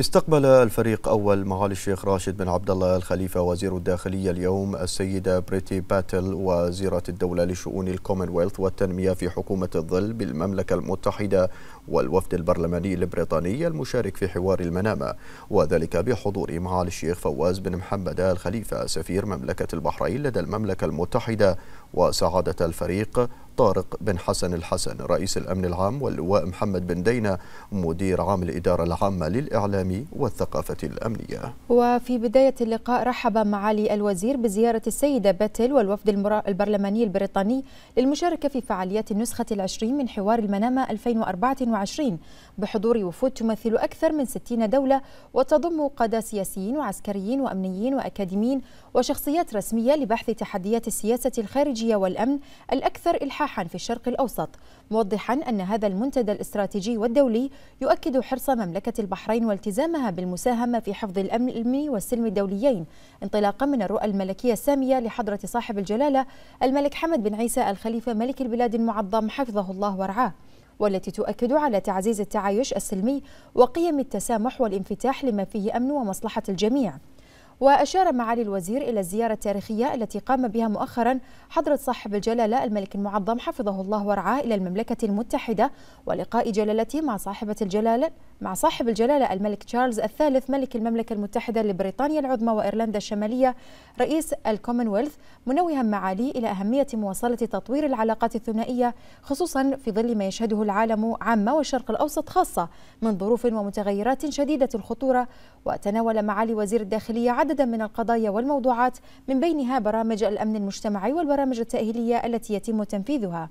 استقبل الفريق أول معالي الشيخ راشد بن عبد الله الخليفة وزير الداخلية اليوم السيدة بريتي باتل وزيرة الدولة لشؤون الكومنولث والتنمية في حكومة الظل بالمملكة المتحدة والوفد البرلماني البريطاني المشارك في حوار المنامة وذلك بحضور معالي الشيخ فواز بن محمد الخليفة سفير مملكة البحرين لدى المملكة المتحدة وسعادة الفريق طارق بن حسن الحسن رئيس الأمن العام واللواء محمد بن دينا مدير عام الإدارة العامة للإعلام والثقافة الأمنية وفي بداية اللقاء رحب معالي الوزير بزيارة السيدة باتل والوفد البرلماني البريطاني للمشاركة في فعاليات النسخة العشرين من حوار المنامة 2024 بحضور وفود تمثل أكثر من 60 دولة وتضم قادة سياسيين وعسكريين وأمنيين وأكاديميين وشخصيات رسمية لبحث تحديات السياسة الخارجية والأمن الأكثر إلحاح لقاحا في الشرق الأوسط موضحا أن هذا المنتدى الاستراتيجي والدولي يؤكد حرص مملكة البحرين والتزامها بالمساهمة في حفظ الأمن والسلم الدوليين انطلاقا من الرؤى الملكية السامية لحضرة صاحب الجلالة الملك حمد بن عيسى الخليفة ملك البلاد المعظم حفظه الله ورعاه والتي تؤكد على تعزيز التعايش السلمي وقيم التسامح والانفتاح لما فيه أمن ومصلحة الجميع وأشار معالي الوزير إلى الزيارة التاريخية التي قام بها مؤخرا حضرة صاحب الجلالة الملك المعظم حفظه الله ورعاه إلى المملكة المتحدة ولقاء جلالته مع صاحبة الجلالة مع صاحب الجلالة الملك تشارلز الثالث ملك المملكة المتحدة لبريطانيا العظمى وإيرلندا الشمالية رئيس الكومنولث منوها معاليه إلى أهمية مواصلة تطوير العلاقات الثنائية خصوصا في ظل ما يشهده العالم عامة والشرق الأوسط خاصة من ظروف ومتغيرات شديدة الخطورة وتناول معالي وزير الداخلية عددا من القضايا والموضوعات من بينها برامج الأمن المجتمعي والبرامج التأهيلية التي يتم تنفيذها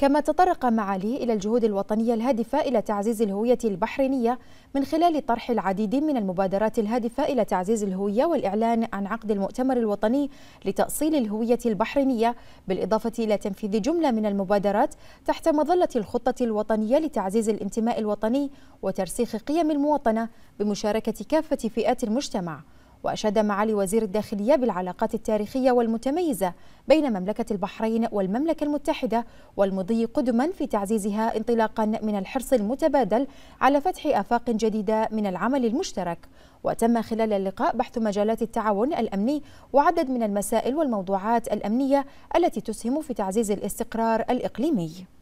كما تطرق معالي إلى الجهود الوطنية الهادفة إلى تعزيز الهوية البحرينية من خلال طرح العديد من المبادرات الهادفة إلى تعزيز الهوية والإعلان عن عقد المؤتمر الوطني لتأصيل الهوية البحرينية بالإضافة إلى تنفيذ جملة من المبادرات تحت مظلة الخطة الوطنية لتعزيز الانتماء الوطني وترسيخ قيم المواطنة بمشاركة كافة فئات المجتمع وأشاد معالي وزير الداخلية بالعلاقات التاريخية والمتميزة بين مملكة البحرين والمملكة المتحدة والمضي قدما في تعزيزها انطلاقا من الحرص المتبادل على فتح آفاق جديدة من العمل المشترك وتم خلال اللقاء بحث مجالات التعاون الأمني وعدد من المسائل والموضوعات الأمنية التي تسهم في تعزيز الاستقرار الإقليمي